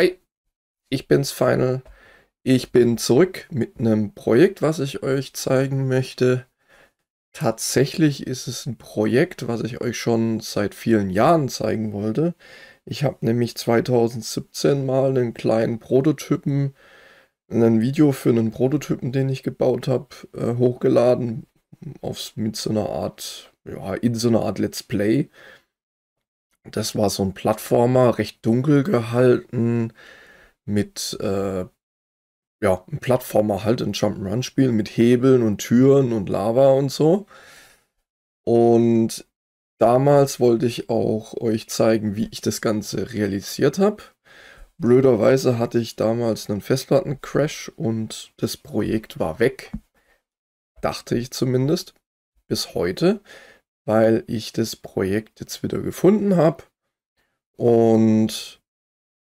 Hi, ich bin's Final. Ich bin zurück mit einem Projekt, was ich euch zeigen möchte. Tatsächlich ist es ein Projekt, was ich euch schon seit vielen Jahren zeigen wollte. Ich habe nämlich 2017 mal einen kleinen Prototypen, ein Video für einen Prototypen, den ich gebaut habe, äh, hochgeladen auf, mit so einer Art, ja, in so einer Art Let's Play. Das war so ein Plattformer, recht dunkel gehalten, mit äh, ja, ein Plattformer halt, ein Jump'n'Run-Spiel mit Hebeln und Türen und Lava und so. Und damals wollte ich auch euch zeigen, wie ich das Ganze realisiert habe. Blöderweise hatte ich damals einen Festplattencrash und das Projekt war weg. Dachte ich zumindest. Bis heute weil ich das Projekt jetzt wieder gefunden habe. Und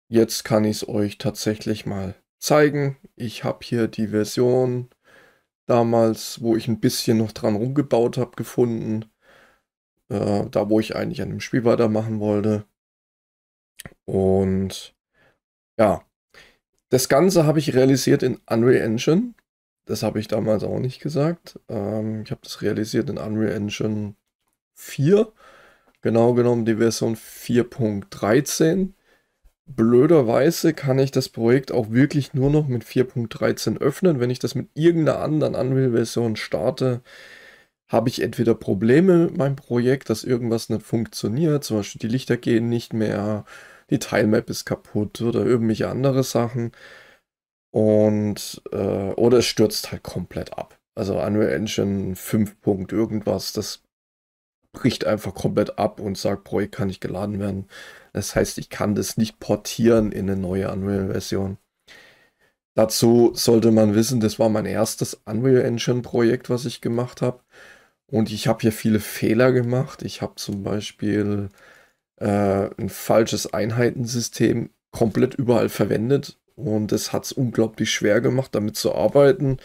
jetzt kann ich es euch tatsächlich mal zeigen. Ich habe hier die Version damals, wo ich ein bisschen noch dran rumgebaut habe, gefunden. Äh, da, wo ich eigentlich an dem Spiel weitermachen wollte. Und ja, das Ganze habe ich realisiert in Unreal Engine. Das habe ich damals auch nicht gesagt. Ähm, ich habe das realisiert in Unreal Engine 4, genau genommen die Version 4.13. Blöderweise kann ich das Projekt auch wirklich nur noch mit 4.13 öffnen. Wenn ich das mit irgendeiner anderen Anvil-Version starte, habe ich entweder Probleme mit meinem Projekt, dass irgendwas nicht funktioniert, zum Beispiel die Lichter gehen nicht mehr, die Tilemap ist kaputt oder irgendwelche andere Sachen. Und äh, oder es stürzt halt komplett ab. Also Unreal Engine 5. irgendwas, das bricht einfach komplett ab und sagt, Projekt kann nicht geladen werden. Das heißt, ich kann das nicht portieren in eine neue Unreal-Version. Dazu sollte man wissen, das war mein erstes Unreal Engine-Projekt, was ich gemacht habe. Und ich habe hier viele Fehler gemacht. Ich habe zum Beispiel äh, ein falsches Einheitensystem komplett überall verwendet. Und das hat es unglaublich schwer gemacht, damit zu arbeiten.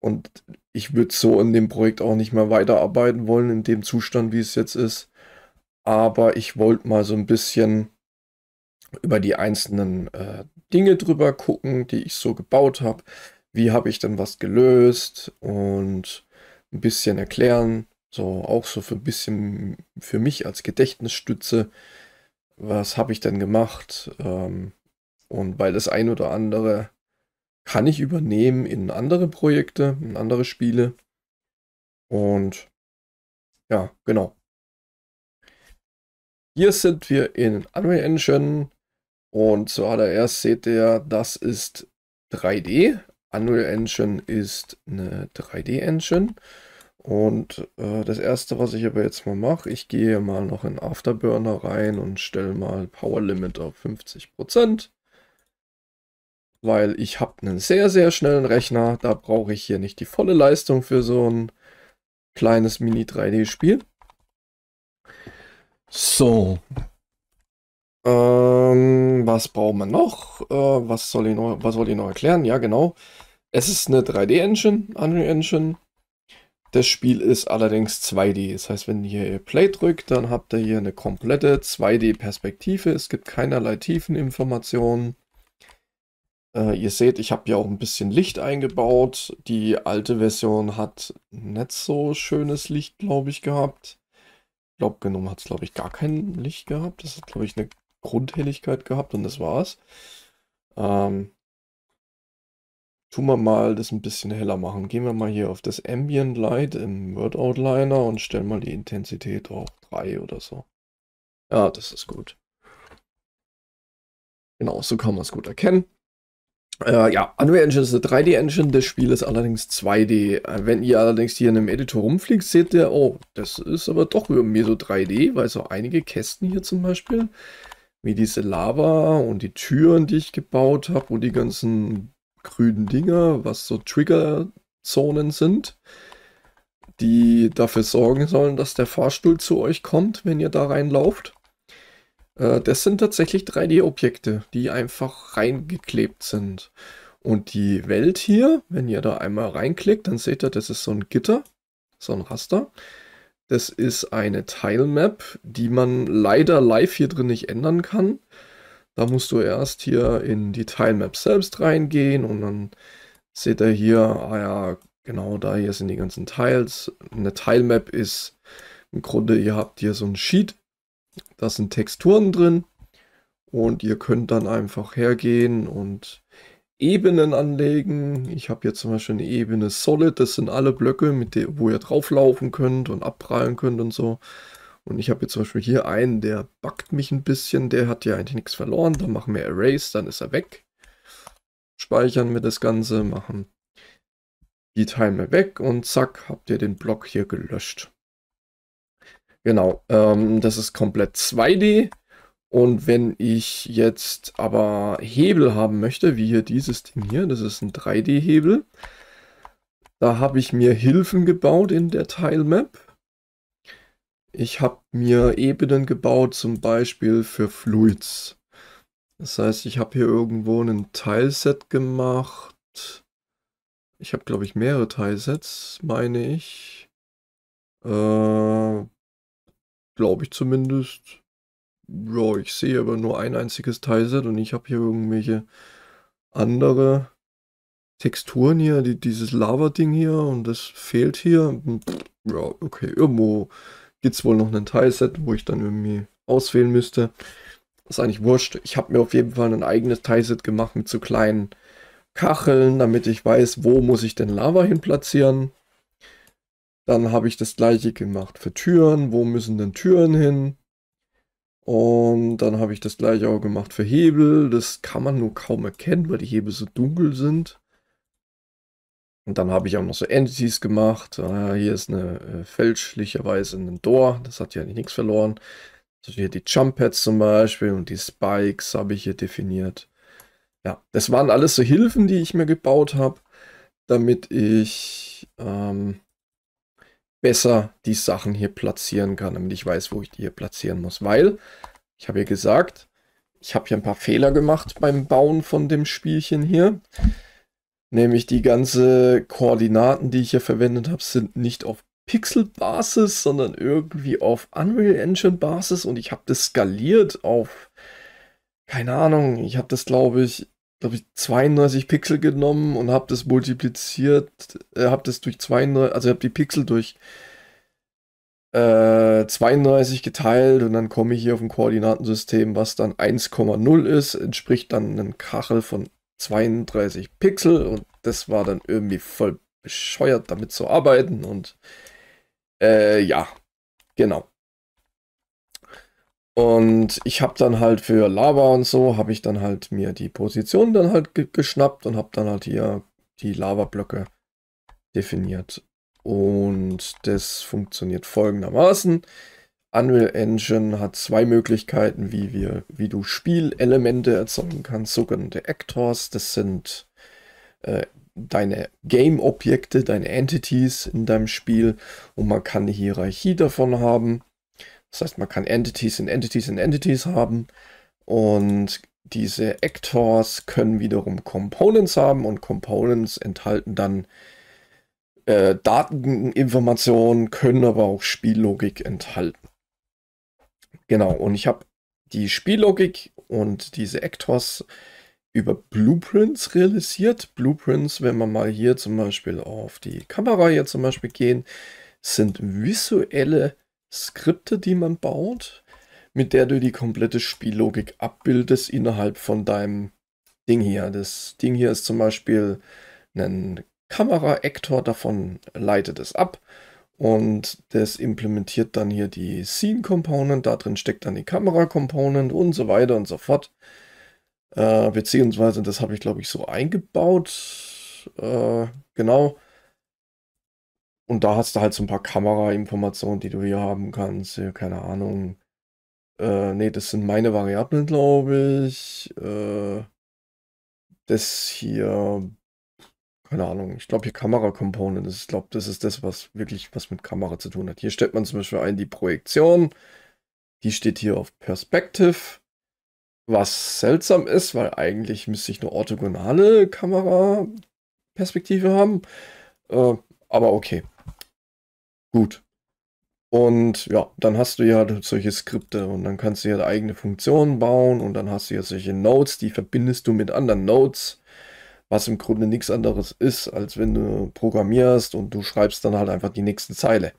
Und ich würde so in dem Projekt auch nicht mehr weiterarbeiten wollen, in dem Zustand, wie es jetzt ist. Aber ich wollte mal so ein bisschen über die einzelnen äh, Dinge drüber gucken, die ich so gebaut habe. Wie habe ich denn was gelöst und ein bisschen erklären. So auch so für ein bisschen für mich als Gedächtnisstütze. Was habe ich denn gemacht? Ähm, und weil das ein oder andere kann ich übernehmen in andere Projekte, in andere Spiele. Und ja, genau. Hier sind wir in Unreal Engine und zuallererst seht ihr, das ist 3D. Unreal Engine ist eine 3D-Engine. Und äh, das erste, was ich aber jetzt mal mache, ich gehe mal noch in Afterburner rein und stelle mal Power Limit auf 50% weil ich habe einen sehr, sehr schnellen Rechner. Da brauche ich hier nicht die volle Leistung für so ein kleines Mini-3D-Spiel. So. Ähm, was braucht man noch? Äh, was, soll ich noch was soll ich noch erklären? Ja, genau. Es ist eine 3D-Engine, Unreal Engine. Das Spiel ist allerdings 2D. Das heißt, wenn ihr Play drückt, dann habt ihr hier eine komplette 2D-Perspektive. Es gibt keinerlei Tiefeninformationen. Äh, ihr seht, ich habe ja auch ein bisschen Licht eingebaut. Die alte Version hat nicht so schönes Licht, glaube ich, gehabt. Ich glaube, genommen hat es, glaube ich, gar kein Licht gehabt. Das hat, glaube ich, eine Grundhelligkeit gehabt und das war's. Ähm, tun wir mal das ein bisschen heller machen. Gehen wir mal hier auf das Ambient Light im Word Outliner und stellen mal die Intensität auf 3 oder so. Ja, das ist gut. Genau, so kann man es gut erkennen. Äh, ja, Unreal Engine ist eine 3D-Engine, das Spiel ist allerdings 2D. Äh, wenn ihr allerdings hier in einem Editor rumfliegt, seht ihr, oh, das ist aber doch irgendwie so 3D, weil so einige Kästen hier zum Beispiel, wie diese Lava und die Türen, die ich gebaut habe und die ganzen grünen Dinger, was so Trigger-Zonen sind, die dafür sorgen sollen, dass der Fahrstuhl zu euch kommt, wenn ihr da reinlauft. Äh, das sind tatsächlich 3D-Objekte, die einfach reingeklebt sind. Und die Welt hier, wenn ihr da einmal reinklickt, dann seht ihr, das ist so ein Gitter, so ein Raster. Das ist eine Tilemap, die man leider live hier drin nicht ändern kann. Da musst du erst hier in die Tilemap selbst reingehen und dann seht ihr hier, ah ja, genau da hier sind die ganzen Tiles. Eine Tilemap ist im Grunde, ihr habt hier so ein Sheet da sind Texturen drin und ihr könnt dann einfach hergehen und Ebenen anlegen. Ich habe hier zum Beispiel eine Ebene Solid, das sind alle Blöcke, mit der, wo ihr drauflaufen könnt und abprallen könnt und so. Und ich habe jetzt zum Beispiel hier einen, der backt mich ein bisschen, der hat ja eigentlich nichts verloren. Dann machen wir Erase, dann ist er weg. Speichern wir das Ganze, machen die Timer weg und zack, habt ihr den Block hier gelöscht. Genau, ähm, das ist komplett 2D. Und wenn ich jetzt aber Hebel haben möchte, wie hier dieses Ding hier, das ist ein 3D-Hebel. Da habe ich mir Hilfen gebaut in der Tilemap. Ich habe mir Ebenen gebaut, zum Beispiel für Fluids. Das heißt, ich habe hier irgendwo ein Teilset gemacht. Ich habe, glaube ich, mehrere Teilsets, meine ich. Äh, glaube ich zumindest. Ja, ich sehe aber nur ein einziges Teilset und ich habe hier irgendwelche andere Texturen hier, die, dieses Lava-Ding hier und das fehlt hier. Hm, ja, okay, irgendwo gibt es wohl noch ein Teilset, wo ich dann irgendwie auswählen müsste. Das ist eigentlich wurscht. Ich habe mir auf jeden Fall ein eigenes Teilset gemacht mit so kleinen Kacheln, damit ich weiß, wo muss ich denn Lava hin platzieren. Dann habe ich das gleiche gemacht für Türen. Wo müssen denn Türen hin? Und dann habe ich das gleiche auch gemacht für Hebel. Das kann man nur kaum erkennen, weil die Hebel so dunkel sind. Und dann habe ich auch noch so Entities gemacht. Ah, hier ist eine äh, fälschlicherweise ein Door. Das hat ja nichts verloren. Also hier die Jump Pads zum Beispiel und die Spikes habe ich hier definiert. Ja, das waren alles so Hilfen, die ich mir gebaut habe, damit ich ähm, besser die Sachen hier platzieren kann, damit ich weiß, wo ich die hier platzieren muss. Weil, ich habe ja gesagt, ich habe hier ein paar Fehler gemacht beim Bauen von dem Spielchen hier. Nämlich die ganze Koordinaten, die ich hier verwendet habe, sind nicht auf Pixel-Basis, sondern irgendwie auf Unreal Engine-Basis und ich habe das skaliert auf, keine Ahnung, ich habe das glaube ich glaube ich, 32 Pixel genommen und habe das multipliziert, äh, habe das durch 32, also habe die Pixel durch äh, 32 geteilt und dann komme ich hier auf ein Koordinatensystem, was dann 1,0 ist, entspricht dann einem Kachel von 32 Pixel und das war dann irgendwie voll bescheuert, damit zu arbeiten und äh, ja, genau. Und ich habe dann halt für Lava und so, habe ich dann halt mir die Position dann halt ge geschnappt und habe dann halt hier die Lava-Blöcke definiert. Und das funktioniert folgendermaßen. Unreal Engine hat zwei Möglichkeiten, wie, wir, wie du Spielelemente erzeugen kannst, sogenannte Actors. Das sind äh, deine Game-Objekte, deine Entities in deinem Spiel und man kann eine Hierarchie davon haben. Das heißt, man kann Entities in Entities in Entities haben und diese Actors können wiederum Components haben und Components enthalten dann äh, Dateninformationen, können aber auch Spiellogik enthalten. Genau, und ich habe die Spiellogik und diese Actors über Blueprints realisiert. Blueprints, wenn wir mal hier zum Beispiel auf die Kamera hier zum Beispiel gehen, sind visuelle Skripte, die man baut, mit der du die komplette Spiellogik abbildest innerhalb von deinem Ding hier. Das Ding hier ist zum Beispiel ein Kamera-Actor, davon leitet es ab und das implementiert dann hier die Scene-Component, da drin steckt dann die Kamera-Component und so weiter und so fort. Äh, beziehungsweise, das habe ich glaube ich so eingebaut. Äh, genau und da hast du halt so ein paar Kamera-Informationen, die du hier haben kannst. Hier, keine Ahnung. Äh, nee, das sind meine Variablen, glaube ich. Äh, das hier, keine Ahnung. Ich glaube hier Kamera Component. Ich glaube, das ist das, was wirklich was mit Kamera zu tun hat. Hier stellt man zum Beispiel ein die Projektion. Die steht hier auf Perspective. Was seltsam ist, weil eigentlich müsste ich eine orthogonale Kamera-Perspektive haben. Äh, aber okay. Gut. Und ja, dann hast du ja solche Skripte und dann kannst du ja eigene Funktionen bauen und dann hast du ja solche Nodes, die verbindest du mit anderen Nodes, was im Grunde nichts anderes ist, als wenn du programmierst und du schreibst dann halt einfach die nächste Zeile.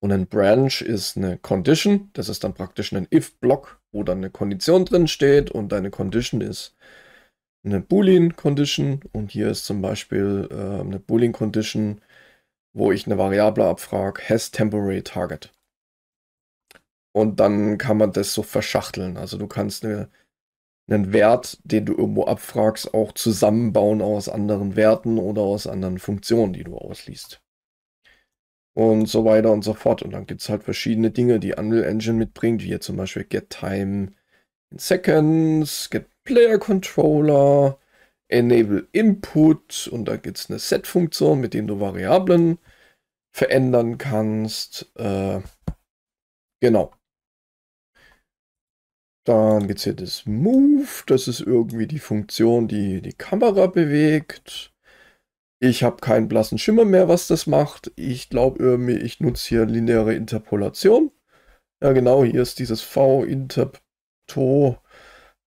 Und ein Branch ist eine Condition, das ist dann praktisch ein If-Block, wo dann eine Kondition drin steht und deine Condition ist eine Boolean-Condition und hier ist zum Beispiel äh, eine Boolean-Condition, wo ich eine Variable abfrage, has temporary target. Und dann kann man das so verschachteln. Also du kannst eine, einen Wert, den du irgendwo abfragst, auch zusammenbauen aus anderen Werten oder aus anderen Funktionen, die du ausliest. Und so weiter und so fort. Und dann gibt es halt verschiedene Dinge, die Unreal Engine mitbringt, wie hier zum Beispiel GetTime in Seconds, GetPlayerController, EnableInput und da gibt es eine Set-Funktion, mit dem du Variablen verändern kannst. Äh, genau. Dann gibt es hier das Move. Das ist irgendwie die Funktion, die die Kamera bewegt. Ich habe keinen blassen Schimmer mehr, was das macht. Ich glaube irgendwie, ich nutze hier lineare Interpolation. Ja genau, hier ist dieses V-Interpto.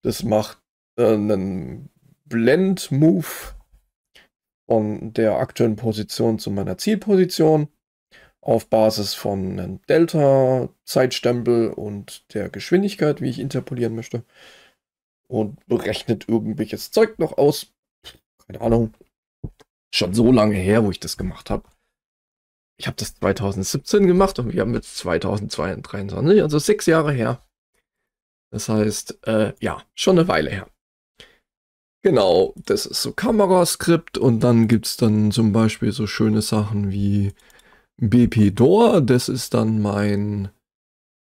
Das macht äh, einen Blend-Move von der aktuellen Position zu meiner Zielposition auf Basis von einem Delta-Zeitstempel und der Geschwindigkeit, wie ich interpolieren möchte. Und berechnet irgendwelches Zeug noch aus. Keine Ahnung. Schon so lange her, wo ich das gemacht habe. Ich habe das 2017 gemacht und wir haben jetzt 2023, also sechs Jahre her. Das heißt, äh, ja, schon eine Weile her. Genau, das ist so Kameraskript und dann gibt es dann zum Beispiel so schöne Sachen wie BP Door, das ist dann mein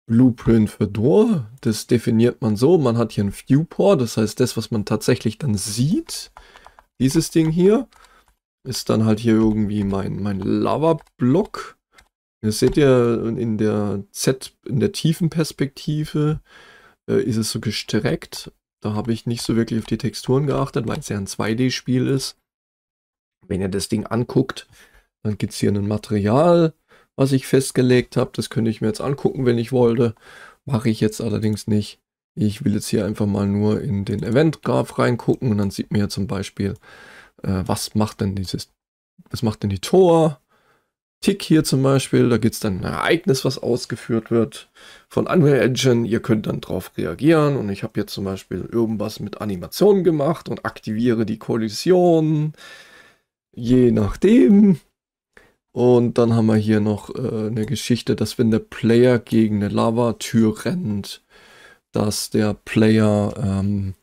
Blueprint für Door. Das definiert man so, man hat hier ein Viewport, das heißt das, was man tatsächlich dann sieht, dieses Ding hier, ist dann halt hier irgendwie mein, mein Lava-Block. Das seht ihr in der Z, in der tiefen Perspektive äh, ist es so gestreckt da habe ich nicht so wirklich auf die Texturen geachtet, weil es ja ein 2D-Spiel ist. Wenn ihr das Ding anguckt, dann gibt es hier ein Material, was ich festgelegt habe. Das könnte ich mir jetzt angucken, wenn ich wollte. Mache ich jetzt allerdings nicht. Ich will jetzt hier einfach mal nur in den Event-Graph reingucken und dann sieht man ja zum Beispiel, äh, was macht denn dieses, was macht denn die Tor? Tick hier zum Beispiel, da gibt es dann ein Ereignis, was ausgeführt wird von Unreal Engine. Ihr könnt dann drauf reagieren und ich habe jetzt zum Beispiel irgendwas mit Animationen gemacht und aktiviere die Kollision, je nachdem. Und dann haben wir hier noch äh, eine Geschichte, dass wenn der Player gegen eine Lava-Tür rennt, dass der Player ähm,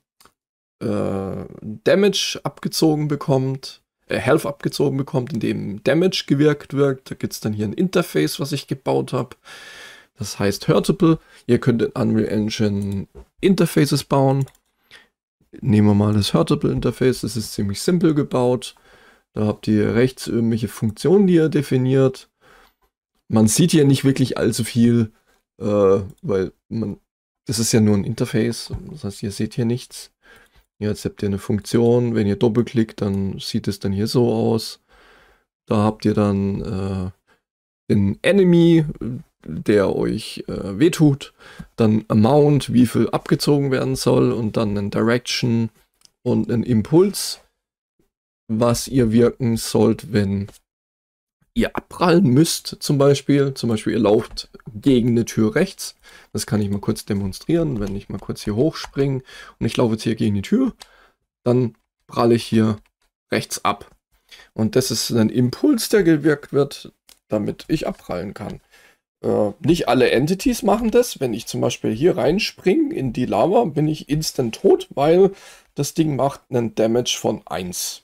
äh, Damage abgezogen bekommt. Äh, Health abgezogen bekommt, indem Damage gewirkt wird. Da gibt es dann hier ein Interface, was ich gebaut habe. Das heißt Hurtable. Ihr könnt in Unreal Engine Interfaces bauen. Nehmen wir mal das Hurtable Interface. Das ist ziemlich simpel gebaut. Da habt ihr rechts irgendwelche Funktionen, die ihr definiert. Man sieht hier nicht wirklich allzu viel, äh, weil man, es ist ja nur ein Interface. Das heißt, ihr seht hier nichts. Jetzt habt ihr eine Funktion, wenn ihr doppelklickt, dann sieht es dann hier so aus. Da habt ihr dann äh, den Enemy, der euch äh, wehtut, dann Amount, wie viel abgezogen werden soll und dann ein Direction und ein Impuls, was ihr wirken sollt, wenn ihr abprallen müsst, zum Beispiel. Zum Beispiel, ihr lauft gegen eine Tür rechts. Das kann ich mal kurz demonstrieren, wenn ich mal kurz hier hochspringe und ich laufe jetzt hier gegen die Tür, dann pralle ich hier rechts ab. Und das ist ein Impuls, der gewirkt wird, damit ich abprallen kann. Äh, nicht alle Entities machen das. Wenn ich zum Beispiel hier reinspringe in die Lava, bin ich instant tot, weil das Ding macht einen Damage von 1.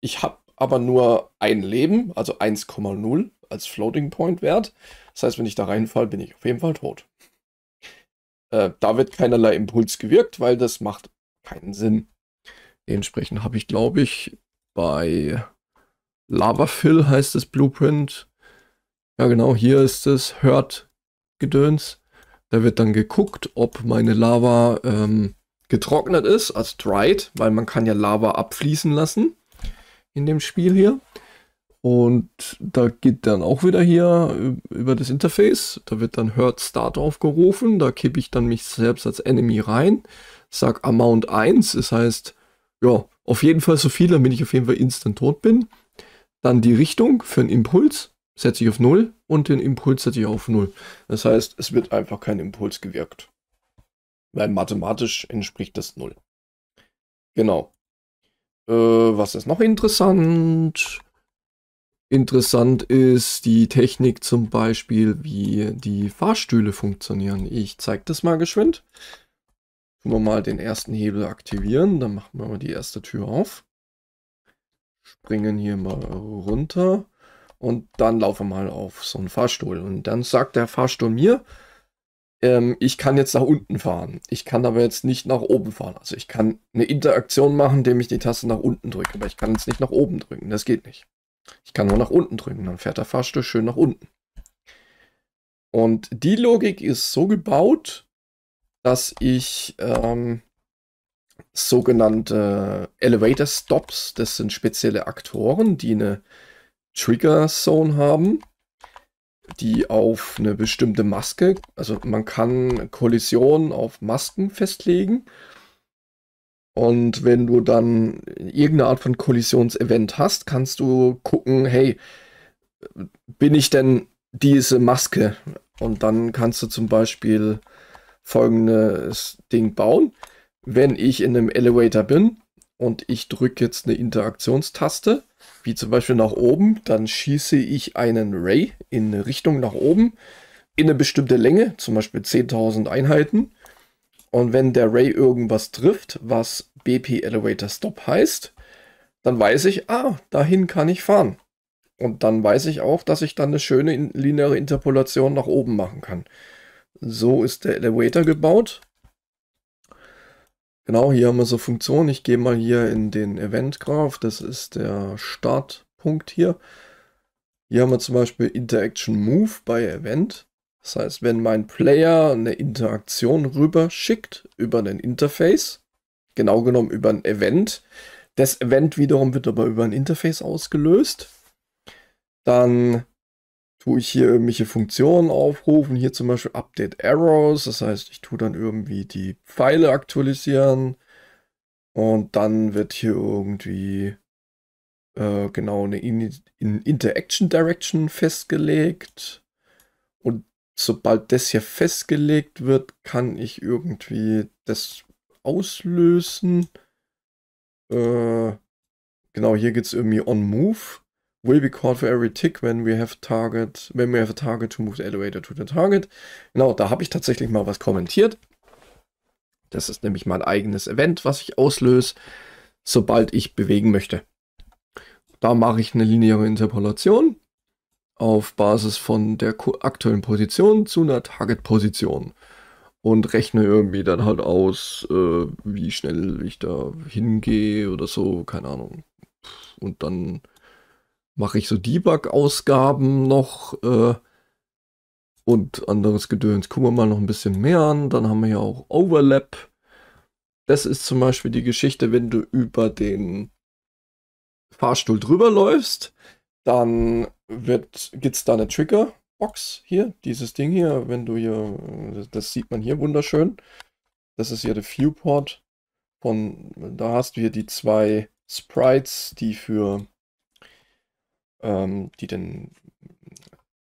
Ich habe aber nur ein Leben, also 1,0 als Floating Point Wert. Das heißt, wenn ich da reinfall, bin ich auf jeden Fall tot. Äh, da wird keinerlei Impuls gewirkt, weil das macht keinen Sinn. Dementsprechend habe ich, glaube ich, bei Lavafill heißt das Blueprint. Ja, genau, hier ist es Hört-Gedöns. Da wird dann geguckt, ob meine Lava ähm, getrocknet ist, als dried, weil man kann ja Lava abfließen lassen in dem Spiel hier. Und da geht dann auch wieder hier über das Interface. Da wird dann Hurt Start aufgerufen. Da kippe ich dann mich selbst als Enemy rein. Sag Amount 1. Das heißt, ja, auf jeden Fall so viel, damit ich auf jeden Fall instant tot bin. Dann die Richtung für einen Impuls setze ich auf 0 und den Impuls setze ich auf 0. Das heißt, es wird einfach kein Impuls gewirkt. Weil mathematisch entspricht das 0. Genau. Äh, was ist noch interessant? Interessant ist die Technik zum Beispiel, wie die Fahrstühle funktionieren. Ich zeige das mal geschwind. Tun wir mal den ersten Hebel aktivieren, dann machen wir mal die erste Tür auf. Springen hier mal runter und dann laufen wir mal auf so einen Fahrstuhl. Und dann sagt der Fahrstuhl mir, ähm, ich kann jetzt nach unten fahren. Ich kann aber jetzt nicht nach oben fahren. Also ich kann eine Interaktion machen, indem ich die Taste nach unten drücke. Aber ich kann jetzt nicht nach oben drücken. Das geht nicht. Ich kann nur nach unten drücken. Dann fährt der Fahrstuhl schön nach unten. Und die Logik ist so gebaut, dass ich ähm, sogenannte Elevator Stops, das sind spezielle Aktoren, die eine Trigger Zone haben die auf eine bestimmte Maske, also man kann Kollisionen auf Masken festlegen. Und wenn du dann irgendeine Art von Kollisionsevent hast, kannst du gucken, hey, bin ich denn diese Maske? Und dann kannst du zum Beispiel folgendes Ding bauen. Wenn ich in einem Elevator bin und ich drücke jetzt eine Interaktionstaste, wie zum Beispiel nach oben, dann schieße ich einen Ray in Richtung nach oben, in eine bestimmte Länge, zum Beispiel 10.000 Einheiten. Und wenn der Ray irgendwas trifft, was BP Elevator Stop heißt, dann weiß ich, ah, dahin kann ich fahren. Und dann weiß ich auch, dass ich dann eine schöne lineare Interpolation nach oben machen kann. So ist der Elevator gebaut Genau, hier haben wir so Funktionen. Ich gehe mal hier in den Event Graph. Das ist der Startpunkt hier. Hier haben wir zum Beispiel Interaction Move bei Event. Das heißt, wenn mein Player eine Interaktion rüber schickt über ein Interface, genau genommen über ein Event, das Event wiederum wird aber über ein Interface ausgelöst, dann tue ich hier irgendwelche Funktionen aufrufen. Hier zum Beispiel Update Arrows. Das heißt, ich tue dann irgendwie die Pfeile aktualisieren. Und dann wird hier irgendwie äh, genau eine In In Interaction Direction festgelegt. Und sobald das hier festgelegt wird, kann ich irgendwie das auslösen. Äh, genau, hier geht es irgendwie on Move will be called for every tick when we have target, when we have a target to move the elevator to the target. Genau, da habe ich tatsächlich mal was kommentiert. Das ist nämlich mein eigenes Event, was ich auslöse, sobald ich bewegen möchte. Da mache ich eine lineare Interpolation auf Basis von der aktuellen Position zu einer Target-Position und rechne irgendwie dann halt aus, äh, wie schnell ich da hingehe oder so, keine Ahnung. Und dann mache ich so Debug-Ausgaben noch äh, und anderes Gedöns. Gucken wir mal noch ein bisschen mehr an. Dann haben wir ja auch Overlap. Das ist zum Beispiel die Geschichte, wenn du über den Fahrstuhl drüber läufst, dann gibt es da eine Triggerbox hier, dieses Ding hier, wenn du hier, das sieht man hier wunderschön. Das ist hier der Viewport von, da hast du hier die zwei Sprites, die für ähm, die den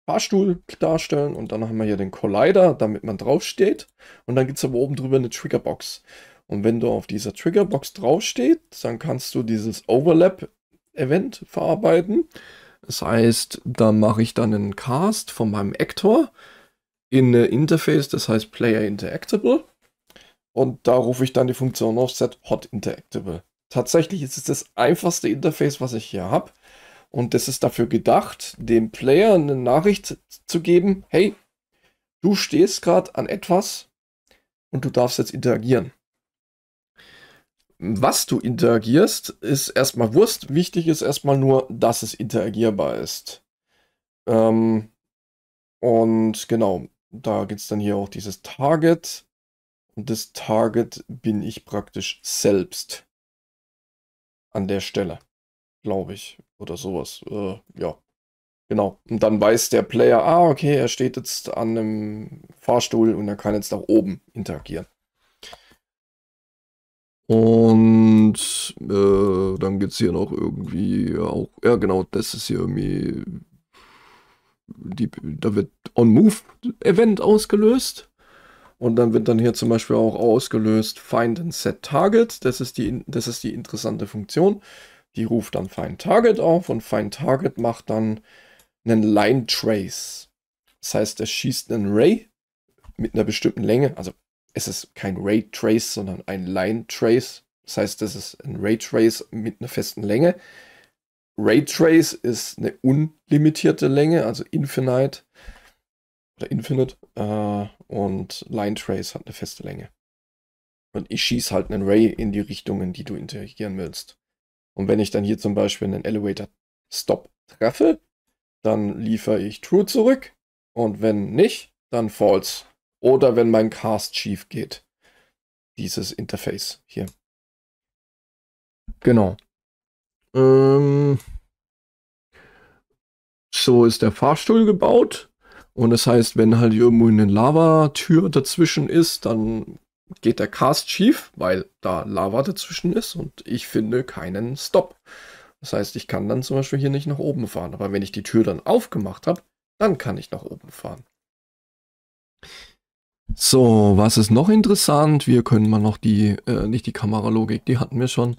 Fahrstuhl darstellen. Und dann haben wir hier den Collider, damit man draufsteht. Und dann gibt es aber oben drüber eine Triggerbox. Und wenn du auf dieser Triggerbox draufsteht, dann kannst du dieses Overlap-Event verarbeiten. Das heißt, da mache ich dann einen Cast von meinem Actor in eine Interface, das heißt Player Interactable. Und da rufe ich dann die Funktion auf Set Hot Interactable. Tatsächlich ist es das einfachste Interface, was ich hier habe. Und das ist dafür gedacht, dem Player eine Nachricht zu geben, hey, du stehst gerade an etwas und du darfst jetzt interagieren. Was du interagierst, ist erstmal Wurst. Wichtig ist erstmal nur, dass es interagierbar ist. Ähm, und genau, da gibt es dann hier auch dieses Target. Und das Target bin ich praktisch selbst an der Stelle glaube ich, oder sowas. Äh, ja, genau. Und dann weiß der Player, ah, okay, er steht jetzt an einem Fahrstuhl und er kann jetzt nach oben interagieren. Und äh, dann gibt es hier noch irgendwie auch, ja genau, das ist hier irgendwie, die, da wird On-Move-Event ausgelöst. Und dann wird dann hier zum Beispiel auch ausgelöst Find and Set Target. Das ist die, das ist die interessante Funktion. Die ruft dann Find Target auf und Find Target macht dann einen Line Trace. Das heißt, er schießt einen Ray mit einer bestimmten Länge. Also es ist kein Ray Trace, sondern ein Line Trace. Das heißt, das ist ein Ray Trace mit einer festen Länge. Ray Trace ist eine unlimitierte Länge, also Infinite oder Infinite. Äh, und Line Trace hat eine feste Länge. Und ich schieße halt einen Ray in die Richtungen, die du interagieren willst. Und wenn ich dann hier zum Beispiel einen Elevator Stop treffe, dann liefere ich True zurück. Und wenn nicht, dann False. Oder wenn mein Cast schief geht. Dieses Interface hier. Genau. Ähm so ist der Fahrstuhl gebaut. Und das heißt, wenn halt irgendwo eine Lavatür dazwischen ist, dann geht der Cast schief, weil da Lava dazwischen ist und ich finde keinen Stop. Das heißt, ich kann dann zum Beispiel hier nicht nach oben fahren. Aber wenn ich die Tür dann aufgemacht habe, dann kann ich nach oben fahren. So, was ist noch interessant? Wir können mal noch die, äh, nicht die Kameralogik, die hatten wir schon,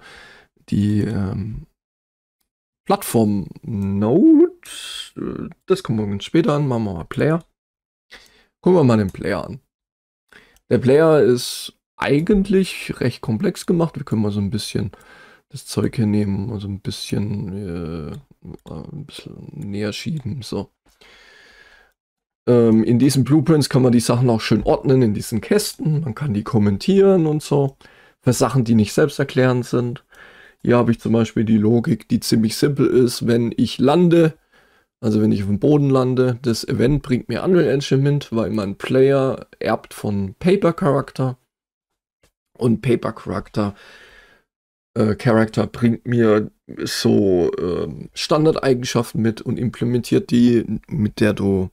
die ähm, Plattform Node, äh, das kommen wir uns später an, machen wir mal Player. Gucken wir mal den Player an. Der Player ist eigentlich recht komplex gemacht. Wir können mal so ein bisschen das Zeug hier nehmen, also ein bisschen, äh, äh, ein bisschen näher schieben. So. Ähm, in diesen Blueprints kann man die Sachen auch schön ordnen, in diesen Kästen. Man kann die kommentieren und so. Für Sachen, die nicht selbsterklärend sind. Hier habe ich zum Beispiel die Logik, die ziemlich simpel ist. Wenn ich lande, also wenn ich auf dem Boden lande, das Event bringt mir Unreal Engine mit, weil mein Player erbt von Paper Character. Und Paper Character, äh, Character bringt mir so äh, Standardeigenschaften mit und implementiert die, mit der du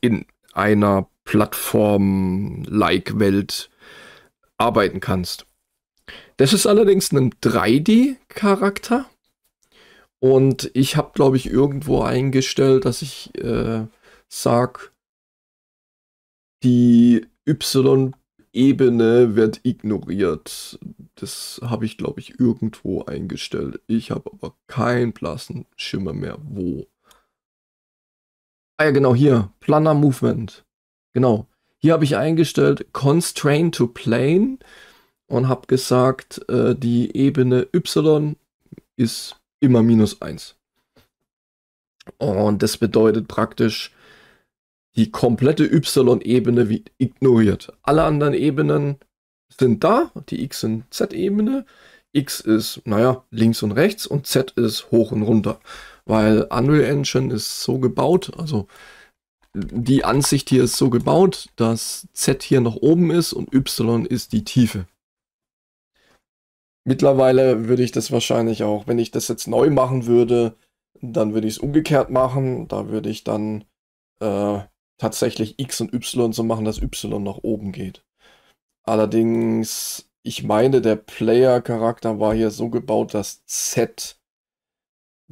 in einer Plattform-like-Welt arbeiten kannst. Das ist allerdings ein 3D-Charakter und ich habe, glaube ich, irgendwo eingestellt, dass ich äh, sag, die Y-Ebene wird ignoriert. Das habe ich, glaube ich, irgendwo eingestellt. Ich habe aber keinen blassen Schimmer mehr, wo. Ah ja, genau hier. Planar Movement. Genau. Hier habe ich eingestellt Constraint to Plane und habe gesagt, äh, die Ebene Y ist immer minus 1. Und das bedeutet praktisch, die komplette Y-Ebene wird ignoriert. Alle anderen Ebenen sind da, die X- und Z-Ebene. X ist, naja, links und rechts und Z ist hoch und runter. Weil Unreal Engine ist so gebaut, also die Ansicht hier ist so gebaut, dass Z hier nach oben ist und Y ist die Tiefe. Mittlerweile würde ich das wahrscheinlich auch, wenn ich das jetzt neu machen würde, dann würde ich es umgekehrt machen. Da würde ich dann äh, tatsächlich X und Y so machen, dass Y nach oben geht. Allerdings, ich meine, der Player-Charakter war hier so gebaut, dass Z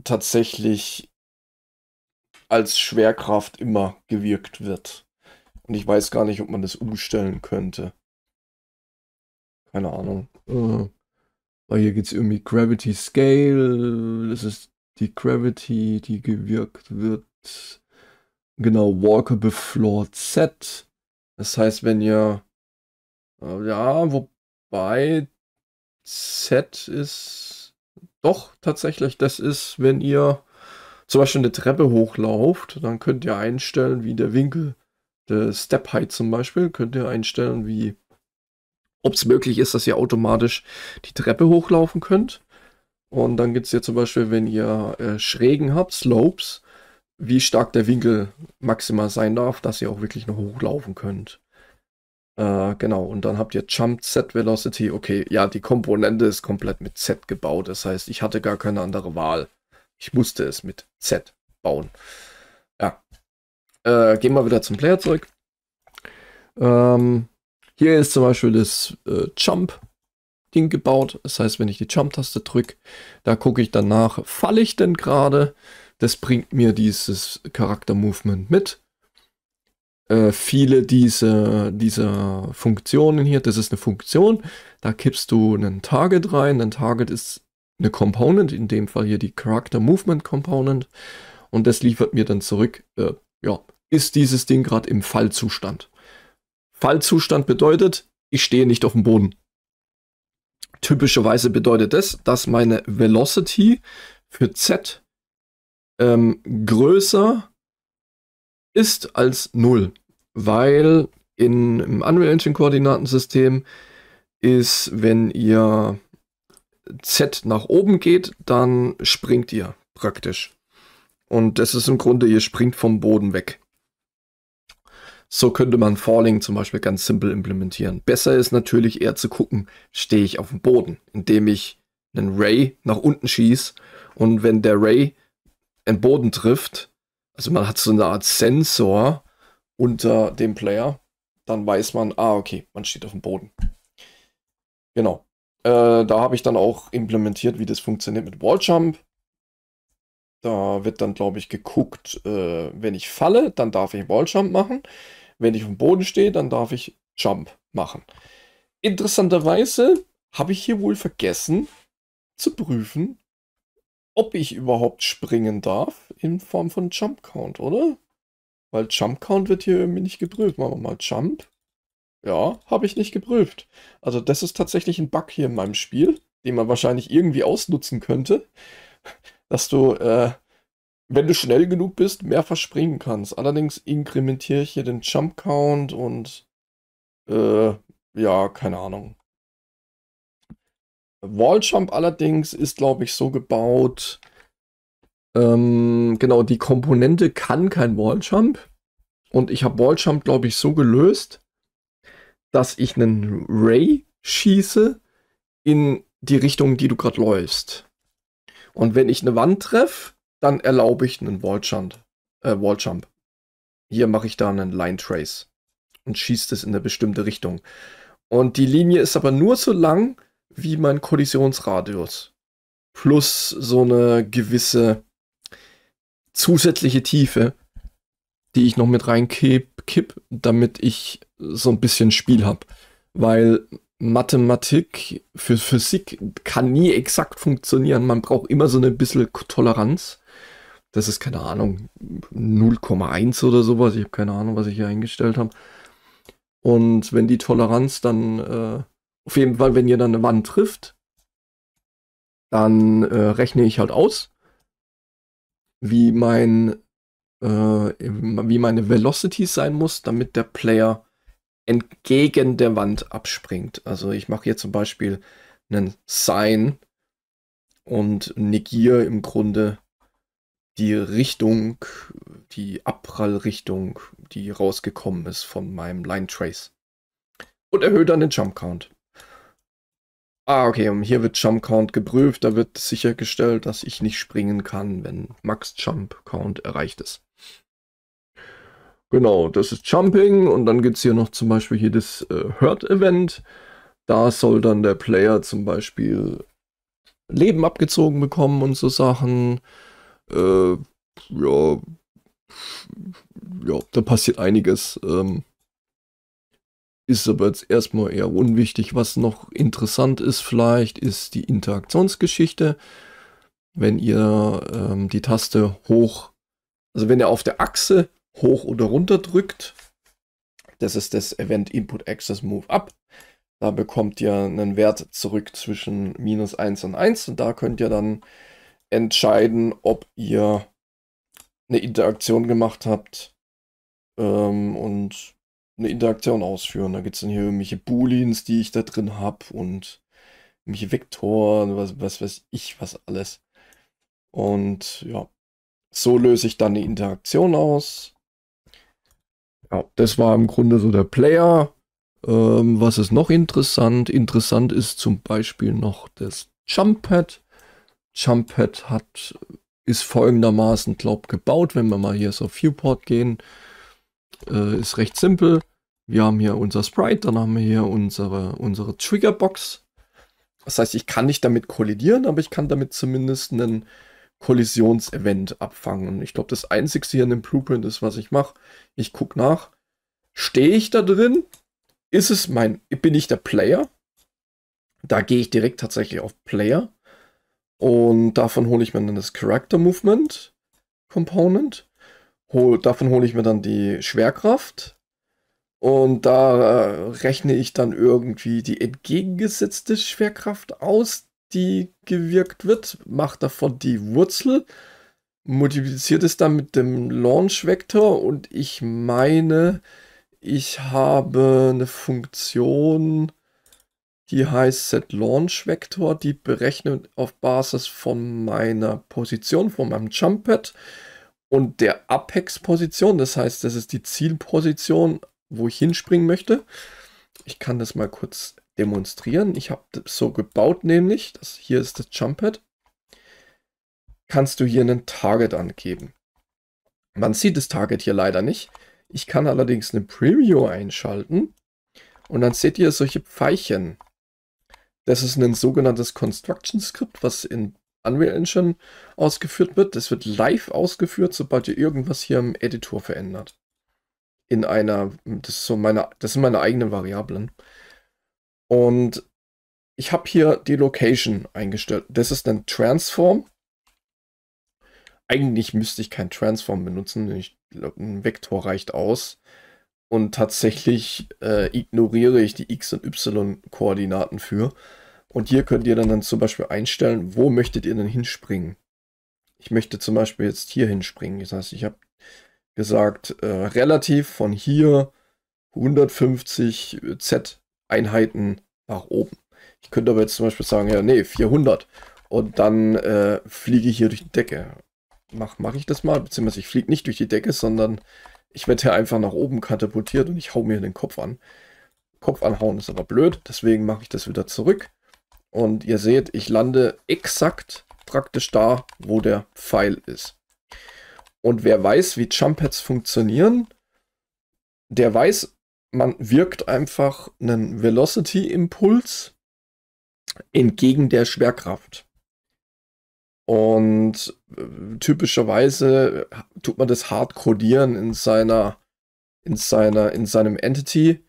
tatsächlich als Schwerkraft immer gewirkt wird. Und ich weiß gar nicht, ob man das umstellen könnte. Keine Ahnung. Mhm. Weil hier geht es irgendwie Gravity Scale. Das ist die Gravity, die gewirkt wird. Genau, Walkable Floor Z. Das heißt, wenn ihr... Äh, ja, wobei Z ist... Doch, tatsächlich, das ist, wenn ihr zum Beispiel eine Treppe hochlauft, dann könnt ihr einstellen, wie der Winkel der Step Height zum Beispiel, könnt ihr einstellen, wie ob es möglich ist, dass ihr automatisch die Treppe hochlaufen könnt. Und dann gibt es hier zum Beispiel, wenn ihr äh, Schrägen habt, Slopes, wie stark der Winkel maximal sein darf, dass ihr auch wirklich noch hochlaufen könnt. Äh, genau, und dann habt ihr Jump Z Velocity. Okay, ja, die Komponente ist komplett mit Z gebaut. Das heißt, ich hatte gar keine andere Wahl. Ich musste es mit Z bauen. Ja. Äh, gehen wir wieder zum Player zurück. Ähm, hier ist zum Beispiel das äh, Jump-Ding gebaut. Das heißt, wenn ich die Jump-Taste drücke, da gucke ich danach, falle ich denn gerade? Das bringt mir dieses Charakter-Movement mit. Äh, viele dieser, dieser Funktionen hier, das ist eine Funktion, da kippst du einen Target rein. Ein Target ist eine Component, in dem Fall hier die charakter Movement Component. Und das liefert mir dann zurück, äh, ja, ist dieses Ding gerade im Fallzustand. Fallzustand bedeutet, ich stehe nicht auf dem Boden. Typischerweise bedeutet das, dass meine Velocity für z ähm, größer ist als 0, weil in, im Unreal Engine Koordinatensystem ist, wenn ihr z nach oben geht, dann springt ihr praktisch. Und das ist im Grunde, ihr springt vom Boden weg. So könnte man Falling zum Beispiel ganz simpel implementieren. Besser ist natürlich eher zu gucken, stehe ich auf dem Boden, indem ich einen Ray nach unten schieße und wenn der Ray einen Boden trifft, also man hat so eine Art Sensor unter dem Player, dann weiß man, ah, okay, man steht auf dem Boden. Genau. Äh, da habe ich dann auch implementiert, wie das funktioniert mit Walljump. Da wird dann, glaube ich, geguckt, äh, wenn ich falle, dann darf ich Walljump machen. Wenn ich auf dem Boden stehe, dann darf ich Jump machen. Interessanterweise habe ich hier wohl vergessen zu prüfen, ob ich überhaupt springen darf in Form von Jump Count, oder? Weil Jump Count wird hier irgendwie nicht geprüft. Machen wir mal Jump. Ja, habe ich nicht geprüft. Also das ist tatsächlich ein Bug hier in meinem Spiel, den man wahrscheinlich irgendwie ausnutzen könnte, dass du äh, wenn du schnell genug bist, mehr verspringen kannst. Allerdings inkrementiere ich hier den Jump Count und äh, ja, keine Ahnung. Wall Jump allerdings ist, glaube ich, so gebaut. Ähm, genau, die Komponente kann kein Wall Jump. Und ich habe Wall Jump, glaube ich, so gelöst, dass ich einen Ray schieße in die Richtung, die du gerade läufst. Und wenn ich eine Wand treffe, dann erlaube ich einen Walljump. Äh, Walljump. Hier mache ich da einen Line Trace und schießt es in eine bestimmte Richtung. Und die Linie ist aber nur so lang wie mein Kollisionsradius. Plus so eine gewisse zusätzliche Tiefe, die ich noch mit reinkipp, kipp, damit ich so ein bisschen Spiel habe. Weil Mathematik für Physik kann nie exakt funktionieren. Man braucht immer so ein bisschen Toleranz. Das ist keine Ahnung, 0,1 oder sowas. Ich habe keine Ahnung, was ich hier eingestellt habe. Und wenn die Toleranz dann, äh, auf jeden Fall, wenn ihr dann eine Wand trifft, dann äh, rechne ich halt aus, wie mein äh, wie meine Velocity sein muss, damit der Player entgegen der Wand abspringt. Also ich mache hier zum Beispiel einen Sign und negiere im Grunde die Richtung, die Abprallrichtung, die rausgekommen ist von meinem Line Trace. Und erhöht dann den Jump Count. Ah, okay, und hier wird Jump Count geprüft, da wird sichergestellt, dass ich nicht springen kann, wenn Max Jump Count erreicht ist. Genau, das ist Jumping und dann gibt es hier noch zum Beispiel hier das äh, Hurt Event. Da soll dann der Player zum Beispiel Leben abgezogen bekommen und so Sachen äh, ja, ja, da passiert einiges. Ähm, ist aber jetzt erstmal eher unwichtig. Was noch interessant ist vielleicht, ist die Interaktionsgeschichte. Wenn ihr ähm, die Taste hoch, also wenn ihr auf der Achse hoch oder runter drückt, das ist das Event Input Access Move Up. Da bekommt ihr einen Wert zurück zwischen minus 1 und 1 und da könnt ihr dann entscheiden, ob ihr eine Interaktion gemacht habt ähm, und eine Interaktion ausführen. Da gibt es dann hier irgendwelche Booleans, die ich da drin habe und irgendwelche Vektoren, was, was weiß ich, was alles. Und ja, so löse ich dann die Interaktion aus. Ja, das war im Grunde so der Player. Ähm, was ist noch interessant? Interessant ist zum Beispiel noch das Jump Pad. Jumppad hat, ist folgendermaßen, glaub, gebaut. Wenn wir mal hier so Viewport gehen, äh, ist recht simpel. Wir haben hier unser Sprite, dann haben wir hier unsere, unsere Triggerbox. Das heißt, ich kann nicht damit kollidieren, aber ich kann damit zumindest einen Kollisionsevent abfangen. Und ich glaube, das Einzige hier in dem Blueprint ist, was ich mache. Ich gucke nach, stehe ich da drin? Ist es mein, bin ich der Player? Da gehe ich direkt tatsächlich auf Player und davon hole ich mir dann das Character Movement Component. Hol, davon hole ich mir dann die Schwerkraft. Und da äh, rechne ich dann irgendwie die entgegengesetzte Schwerkraft aus, die gewirkt wird. Mache davon die Wurzel. Multipliziert es dann mit dem Launch-Vektor. Und ich meine, ich habe eine Funktion hier heißt set Launch Vector, die berechnet auf Basis von meiner Position, von meinem Jump Pad und der Apex Position, das heißt, das ist die Zielposition, wo ich hinspringen möchte. Ich kann das mal kurz demonstrieren. Ich habe so gebaut nämlich, das hier ist das Jump Pad. Kannst du hier einen Target angeben. Man sieht das Target hier leider nicht. Ich kann allerdings eine Preview einschalten und dann seht ihr solche Pfeilchen. Das ist ein sogenanntes Construction-Skript, was in Unreal Engine ausgeführt wird. Das wird live ausgeführt, sobald ihr irgendwas hier im Editor verändert. In einer, das, ist so meine, das sind meine eigenen Variablen. Und ich habe hier die Location eingestellt. Das ist ein Transform. Eigentlich müsste ich kein Transform benutzen, ein Vektor reicht aus. Und tatsächlich äh, ignoriere ich die X- und Y-Koordinaten für. Und hier könnt ihr dann, dann zum Beispiel einstellen, wo möchtet ihr denn hinspringen. Ich möchte zum Beispiel jetzt hier hinspringen. Das heißt, ich habe gesagt, äh, relativ von hier 150 äh, Z-Einheiten nach oben. Ich könnte aber jetzt zum Beispiel sagen, ja, nee, 400. Und dann äh, fliege ich hier durch die Decke. Mache mach ich das mal, beziehungsweise ich fliege nicht durch die Decke, sondern ich werde hier einfach nach oben katapultiert und ich hau mir den Kopf an. Kopf anhauen ist aber blöd, deswegen mache ich das wieder zurück. Und ihr seht, ich lande exakt praktisch da, wo der Pfeil ist. Und wer weiß, wie Jump-Pads funktionieren, der weiß, man wirkt einfach einen Velocity-Impuls entgegen der Schwerkraft. Und äh, typischerweise äh, tut man das hart kodieren in seiner, in seiner, in seinem Entity,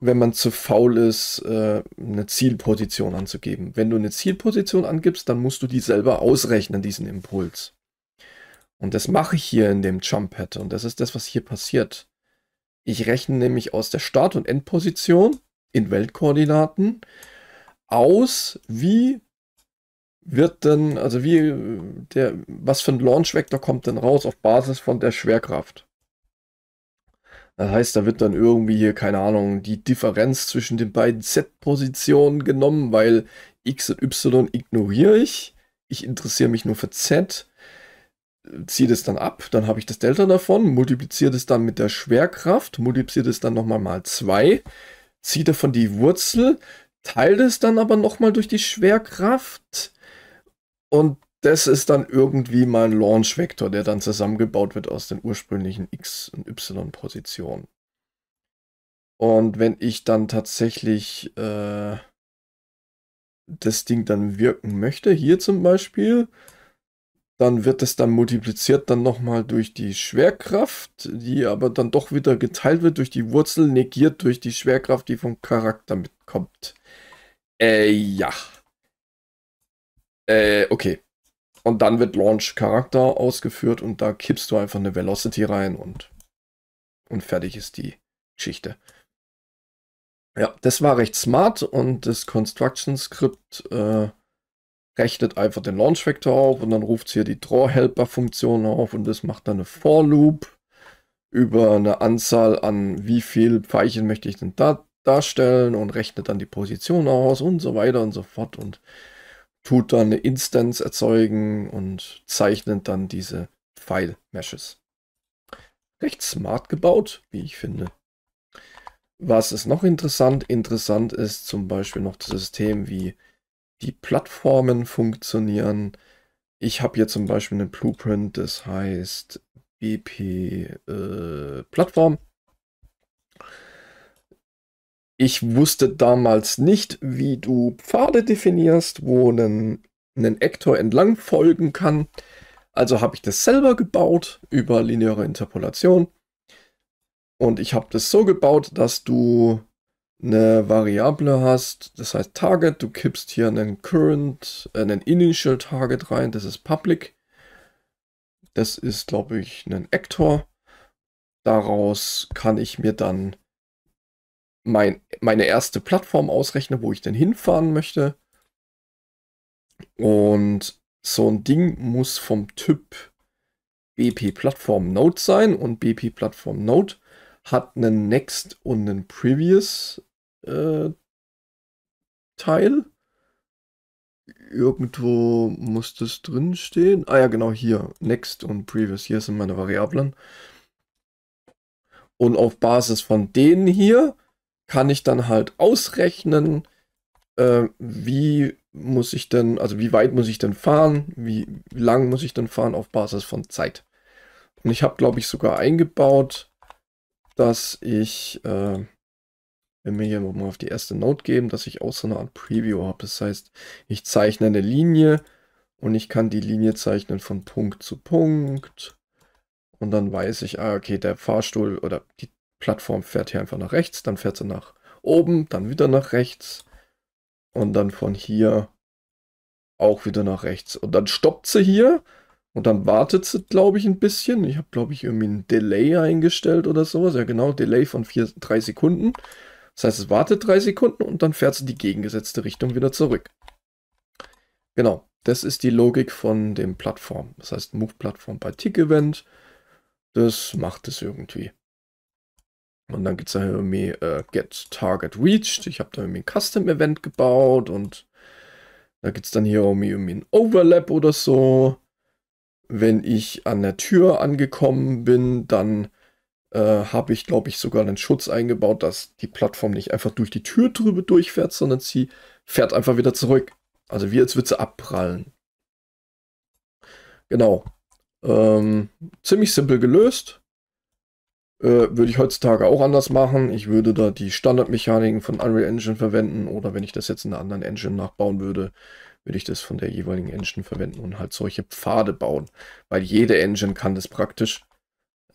wenn man zu faul ist, äh, eine Zielposition anzugeben. Wenn du eine Zielposition angibst, dann musst du die selber ausrechnen, diesen Impuls. Und das mache ich hier in dem Jump Pad. Und das ist das, was hier passiert. Ich rechne nämlich aus der Start- und Endposition in Weltkoordinaten aus, wie wird dann, also wie der, was für ein Launch Vector kommt denn raus auf Basis von der Schwerkraft? Das heißt, da wird dann irgendwie hier, keine Ahnung, die Differenz zwischen den beiden Z-Positionen genommen, weil X und Y ignoriere ich. Ich interessiere mich nur für Z. Ziehe das dann ab, dann habe ich das Delta davon, multipliziere das dann mit der Schwerkraft, multipliziere das dann nochmal mal 2, ziehe davon die Wurzel, teile es dann aber nochmal durch die Schwerkraft und das ist dann irgendwie mein Launch-Vektor, der dann zusammengebaut wird aus den ursprünglichen X- und Y-Positionen. Und wenn ich dann tatsächlich äh, das Ding dann wirken möchte, hier zum Beispiel, dann wird es dann multipliziert dann nochmal durch die Schwerkraft, die aber dann doch wieder geteilt wird durch die Wurzel, negiert durch die Schwerkraft, die vom Charakter mitkommt. Äh, ja. Äh, okay. Und dann wird Launch Charakter ausgeführt und da kippst du einfach eine Velocity rein und, und fertig ist die Geschichte. Ja, das war recht smart und das Construction Script äh, rechnet einfach den Launch Vector auf und dann ruft es hier die Draw Helper Funktion auf und das macht dann eine For Loop über eine Anzahl an wie viel Pfeilchen möchte ich denn da darstellen und rechnet dann die Position aus und so weiter und so fort und tut dann eine Instance erzeugen und zeichnet dann diese File-Meshes. Recht smart gebaut, wie ich finde. Was ist noch interessant? Interessant ist zum Beispiel noch das System, wie die Plattformen funktionieren. Ich habe hier zum Beispiel einen Blueprint, das heißt BP äh, Plattform ich wusste damals nicht, wie du Pfade definierst, wo einen, Actor entlang folgen kann. Also habe ich das selber gebaut über lineare Interpolation. Und ich habe das so gebaut, dass du eine Variable hast, das heißt Target, du kippst hier einen Current, einen äh, Initial Target rein, das ist Public. Das ist, glaube ich, ein Actor. Daraus kann ich mir dann mein, meine erste Plattform ausrechne, wo ich denn hinfahren möchte. Und so ein Ding muss vom Typ BP Plattform Node sein und BP Plattform Node hat einen Next und einen Previous äh, Teil. Irgendwo muss das drinstehen. Ah ja, genau hier. Next und Previous. Hier sind meine Variablen. Und auf Basis von denen hier kann ich dann halt ausrechnen, äh, wie muss ich denn, also wie weit muss ich denn fahren, wie, lang muss ich denn fahren auf Basis von Zeit. Und ich habe, glaube ich, sogar eingebaut, dass ich, äh, wenn wir hier mal auf die erste Note geben, dass ich auch so eine Art Preview habe. Das heißt, ich zeichne eine Linie und ich kann die Linie zeichnen von Punkt zu Punkt. Und dann weiß ich, ah, okay, der Fahrstuhl oder die Plattform fährt hier einfach nach rechts, dann fährt sie nach oben, dann wieder nach rechts und dann von hier auch wieder nach rechts. Und dann stoppt sie hier und dann wartet sie, glaube ich, ein bisschen. Ich habe, glaube ich, irgendwie ein Delay eingestellt oder sowas. Ja, genau, Delay von vier, drei Sekunden. Das heißt, es wartet drei Sekunden und dann fährt sie die gegengesetzte Richtung wieder zurück. Genau, das ist die Logik von dem Plattform. Das heißt, Move Plattform bei Tick Event. Das macht es irgendwie. Und dann gibt es da irgendwie äh, Get Target Reached. Ich habe da irgendwie ein Custom-Event gebaut und da gibt es dann hier irgendwie, irgendwie ein Overlap oder so. Wenn ich an der Tür angekommen bin, dann äh, habe ich, glaube ich, sogar einen Schutz eingebaut, dass die Plattform nicht einfach durch die Tür drüber durchfährt, sondern sie fährt einfach wieder zurück. Also wie als würde sie abprallen. Genau. Ähm, ziemlich simpel gelöst. Äh, würde ich heutzutage auch anders machen. Ich würde da die Standardmechaniken von Unreal Engine verwenden oder wenn ich das jetzt in einer anderen Engine nachbauen würde, würde ich das von der jeweiligen Engine verwenden und halt solche Pfade bauen. Weil jede Engine kann das praktisch.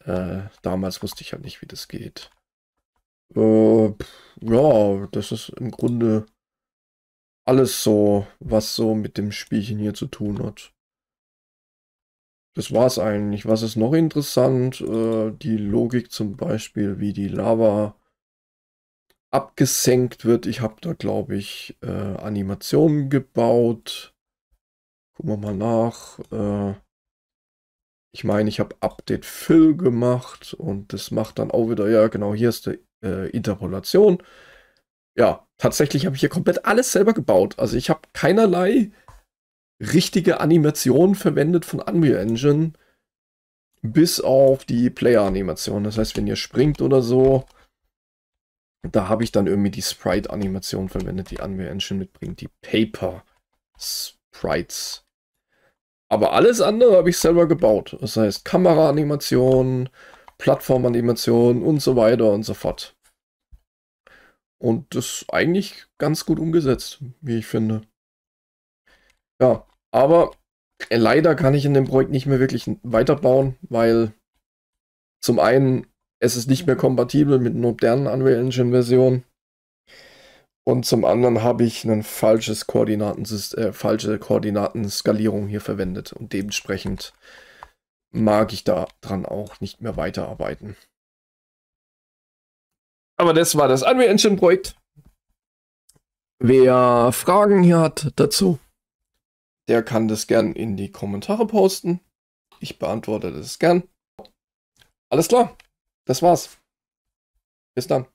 Äh, damals wusste ich halt nicht, wie das geht. Äh, ja, das ist im Grunde alles so, was so mit dem Spielchen hier zu tun hat das war es eigentlich. Was ist noch interessant? Äh, die Logik zum Beispiel, wie die Lava abgesenkt wird. Ich habe da, glaube ich, äh, Animationen gebaut. Gucken wir mal nach. Äh, ich meine, ich habe Update Fill gemacht und das macht dann auch wieder, ja genau, hier ist die äh, Interpolation. Ja, tatsächlich habe ich hier komplett alles selber gebaut. Also ich habe keinerlei richtige Animationen verwendet von Unreal Engine, bis auf die Player-Animation. Das heißt, wenn ihr springt oder so, da habe ich dann irgendwie die Sprite-Animation verwendet, die Unreal Engine mitbringt, die Paper-Sprites. Aber alles andere habe ich selber gebaut. Das heißt, Kamera-Animation, Plattform-Animation und so weiter und so fort. Und das ist eigentlich ganz gut umgesetzt, wie ich finde. Ja, aber äh, leider kann ich in dem Projekt nicht mehr wirklich weiterbauen, weil zum einen es ist nicht mehr kompatibel mit modernen Unreal Engine Versionen und zum anderen habe ich ein falsches Koordinatensystem, äh, falsche Koordinatenskalierung hier verwendet und dementsprechend mag ich daran auch nicht mehr weiterarbeiten. Aber das war das Unreal Engine Projekt. Wer Fragen hier hat dazu, der kann das gern in die Kommentare posten. Ich beantworte das gern. Alles klar, das war's. Bis dann.